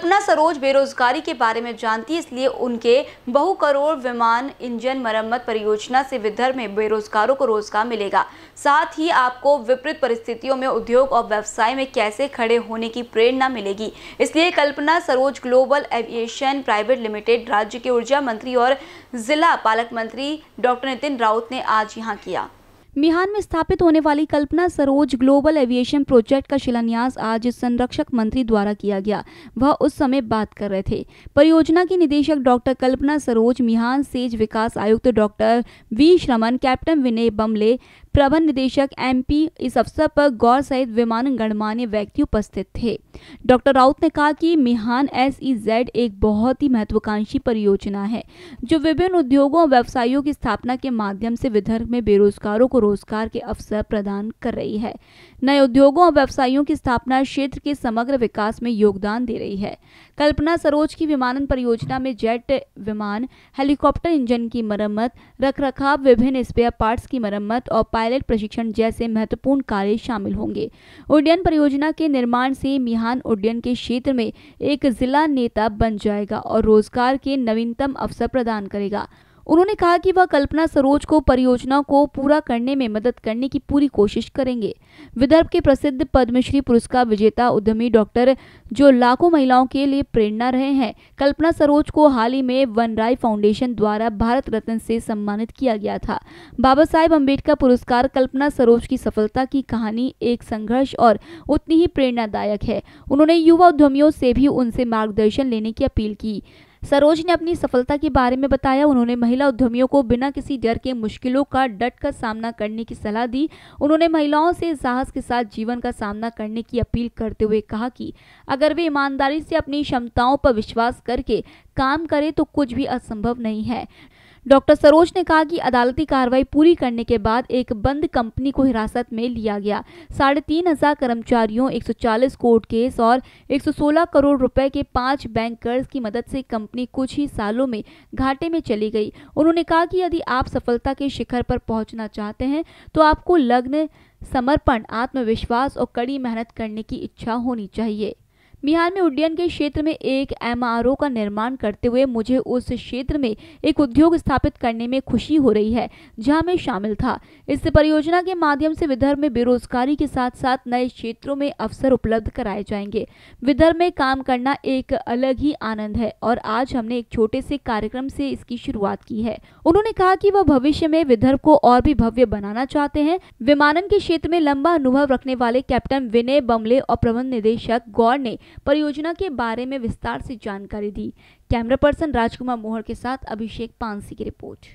कल्पना सरोज बेरोजगारी के बारे में जानती है इसलिए उनके बहु करोड़ विमान इंजन मरम्मत परियोजना से विदर्भ में बेरोजगारों को रोजगार मिलेगा साथ ही आपको विपरीत परिस्थितियों में उद्योग और व्यवसाय में कैसे खड़े होने की प्रेरणा मिलेगी इसलिए Kalpana Saroj global aviation private limited राज्य के ऊर्जा मंत्री और जिला पालक मंत्री डॉक्टर नितिन राउत ने आज यहाँ किया मिहान में स्थापित होने वाली Kalpana Saroj global aviation project का शिलान्यास आज संरक्षक मंत्री द्वारा किया गया वह उस समय बात कर रहे थे परियोजना की निदेशक डॉक्टर कल्पना सरोज मिहान सेज विकास आयुक्त doctor V Shraman captain Vinay Bamle प्रबंध निदेशक एमपी इस अवसर पर गौर सहित विमान गणमान्य व्यक्ति उपस्थित थे डॉक्टर राउत ने कहा कि मिहान एस एक बहुत ही महत्वाकांक्षी परियोजना है जो विभिन्न उद्योगों और व्यवसायों की स्थापना के माध्यम से विदर्भ में बेरोजगारों को रोजगार के अवसर प्रदान कर रही है नए उद्योगों और व्यवसायों की स्थापना क्षेत्र के समग्र विकास में योगदान दे रही है कल्पना सरोज की विमानन परियोजना में जेट विमान हेलीकॉप्टर इंजन की मरम्मत रखरखाव विभिन्न स्पेयर पार्ट्स की मरम्मत और पायलट प्रशिक्षण जैसे महत्वपूर्ण कार्य शामिल होंगे उड्डयन परियोजना के निर्माण से मिहान उड्डयन के क्षेत्र में एक जिला नेता बन जाएगा और रोजगार के नवीनतम अवसर प्रदान करेगा उन्होंने कहा कि वह कल्पना सरोज को परियोजना को पूरा करने में मदद करने की पूरी कोशिश करेंगे विदर्भ के प्रसिद्ध पद्मश्री पुरस्कार विजेता उद्यमी डॉक्टर जो लाखों महिलाओं के लिए प्रेरणा रहे हैं कल्पना सरोज को हाल ही में वनराय फाउंडेशन द्वारा भारत रत्न से सम्मानित किया गया था बाबा साहेब अम्बेडकर पुरस्कार कल्पना सरोज की सफलता की कहानी एक संघर्ष और उतनी ही प्रेरणादायक है उन्होंने युवा उद्यमियों से भी उनसे मार्गदर्शन लेने की अपील की सरोज ने अपनी सफलता के बारे में बताया उन्होंने महिला उद्यमियों को बिना किसी डर के मुश्किलों का डट कर सामना करने की सलाह दी उन्होंने महिलाओं से साहस के साथ जीवन का सामना करने की अपील करते हुए कहा कि अगर वे ईमानदारी से अपनी क्षमताओं पर विश्वास करके काम करें तो कुछ भी असंभव नहीं है डॉक्टर सरोज ने कहा कि अदालती कार्रवाई पूरी करने के बाद एक बंद कंपनी को हिरासत में लिया गया साढ़े तीन हजार कर्मचारियों 140 कोर्ट केस और 116 करोड़ रुपए के पांच बैंक कर्ज की मदद से कंपनी कुछ ही सालों में घाटे में चली गई उन्होंने कहा कि यदि आप सफलता के शिखर पर पहुंचना चाहते हैं तो आपको लग्न समर्पण आत्मविश्वास और कड़ी मेहनत करने की इच्छा होनी चाहिए बिहार में उड्डयन के क्षेत्र में एक एमआरओ का निर्माण करते हुए मुझे उस क्षेत्र में एक उद्योग स्थापित करने में खुशी हो रही है जहां मैं शामिल था इस परियोजना के माध्यम से विदर्भ में बेरोजगारी के साथ साथ नए क्षेत्रों में अवसर उपलब्ध कराए जाएंगे विदर्भ में काम करना एक अलग ही आनंद है और आज हमने एक छोटे से कार्यक्रम से इसकी शुरुआत की है उन्होंने कहा की वह भविष्य में विदर्भ को और भी भव्य बनाना चाहते है विमानन के क्षेत्र में लंबा अनुभव रखने वाले कैप्टन विनय बमले और प्रबंध निदेशक गौर ने परियोजना के बारे में विस्तार से जानकारी दी कैमरा पर्सन राजकुमार मोहर के साथ अभिषेक पानसी की रिपोर्ट